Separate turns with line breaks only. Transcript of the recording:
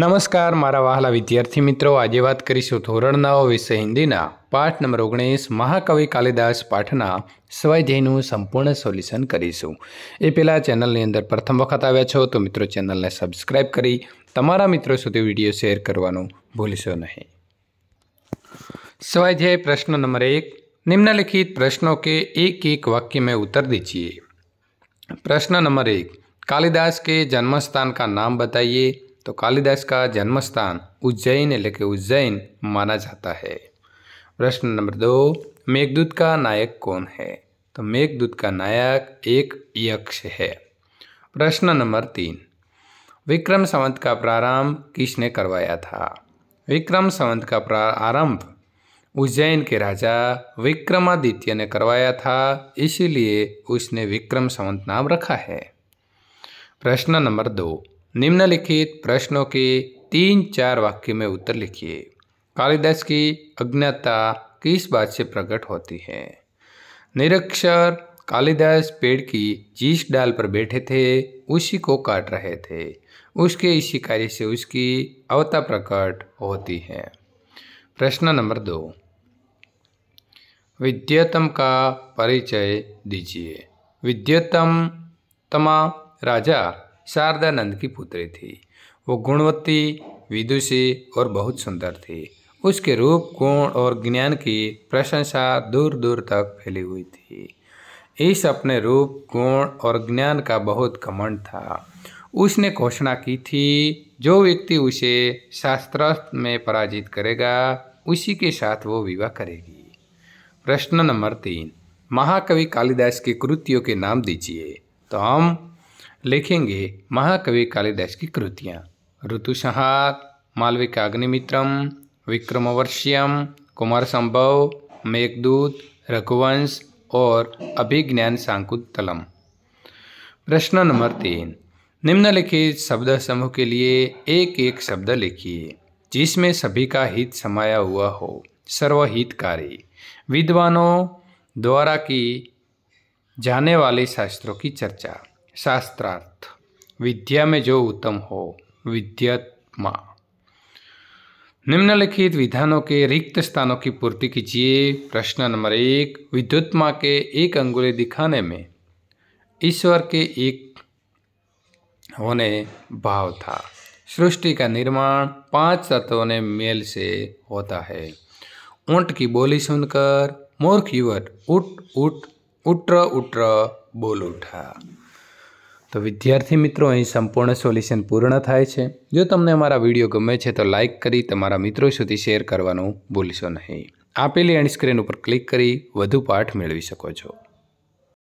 નમસ્કાર મારા વહાલા વિદ્યાર્થી મિત્રો આજે વાત કરીશું ધોરણ નવ વિષય હિન્દીના પાઠ નંબર ઓગણીસ મહાકવિ કાલિદાસ પાઠના સ્વાધ્યાયનું સંપૂર્ણ સોલ્યુશન કરીશું એ પહેલાં ચેનલની અંદર પ્રથમ વખત આવ્યા છો તો મિત્રો ચેનલને સબસ્ક્રાઈબ કરી તમારા મિત્રો સુધી વિડીયો શેર કરવાનું ભૂલશો નહીં સ્વાધ્યાય પ્રશ્ન નંબર એક નિમ્નલિખિત પ્રશ્નો કે એક એક વાક્ય મેં ઉત્તર દીજીએ પ્રશ્ન નંબર એક કાલિદાસ કે જન્મસ્થાન કા નામ બતાઈએ तो कालिदास का जन्म स्थान उज्जैन लेके उज्जैन माना जाता है प्रश्न नंबर दो मेघदूत का नायक कौन है तो मेघदूत का नायक एक यक्ष है प्रश्न नंबर तीन विक्रम संवत का प्रारंभ किसने करवाया था विक्रम संवत का प्रारंभ उज्जैन के राजा विक्रमादित्य ने करवाया था इसीलिए उसने विक्रम संवत नाम रखा है प्रश्न नंबर दो निम्नलिखित प्रश्नों के तीन चार वाक्य में उत्तर लिखिए कालिदास की अज्ञता किस बात से प्रकट होती है निरक्षर कालिदास पेड़ की जीस डाल पर बैठे थे उसी को काट रहे थे उसके इसी कार्य से उसकी अवता प्रकट होती है प्रश्न नंबर दो विद्यतम का परिचय दीजिए विद्यतम तमा राजा शारदानंद की पुत्री थी वो गुणवत्ती विदुषी और बहुत सुंदर थी उसके रूप गुण और ज्ञान की प्रशंसा दूर दूर तक फैली हुई थी इस अपने रूप गुण और ज्ञान का बहुत घमंड था उसने घोषणा की थी जो व्यक्ति उसे शास्त्रास्त्र में पराजित करेगा उसी के साथ वो विवाह करेगी प्रश्न नंबर तीन महाकवि कालिदास की कृतियों के नाम दीजिए तो हम लिखेंगे महाकवि कालिदास की कृतियाँ ऋतुसंहार मालविका अग्निमित्रम विक्रमवर्ष्यम कुमार संभव मेघदूत रघुवंश और अभिज्ञान सांकुतलम प्रश्न नंबर तीन निम्नलिखित शब्द समूह के लिए एक एक शब्द लिखिए जिसमें सभी का हित समाया हुआ हो सर्वहितकारी विद्वानों द्वारा की जाने वाले शास्त्रों की चर्चा शास्त्रार्थ विद्या में जो उत्तम हो विद्यात्मा निम्नलिखित विधानों के रिक्त स्थानों की पूर्ति कीजिए प्रश्न नंबर एक विद्युत्मा के एक अंगुली दिखाने में ईश्वर के एक होने भाव था सृष्टि का निर्माण पांच तत्वों ने मेल से होता है ऊंट की बोली सुनकर मूर्ख युवक उठ उठ उट्र उट्र बोल उठा તો વિદ્યાર્થી મિત્રો અહીં સંપૂર્ણ સોલ્યુશન પૂર્ણ થાય છે જો તમને અમારા વિડીયો ગમે છે તો લાઇક કરી તમારા મિત્રો સુધી શેર કરવાનું ભૂલશો નહીં આપેલી એન્ડ સ્ક્રીન ઉપર ક્લિક કરી વધુ પાઠ મેળવી શકો છો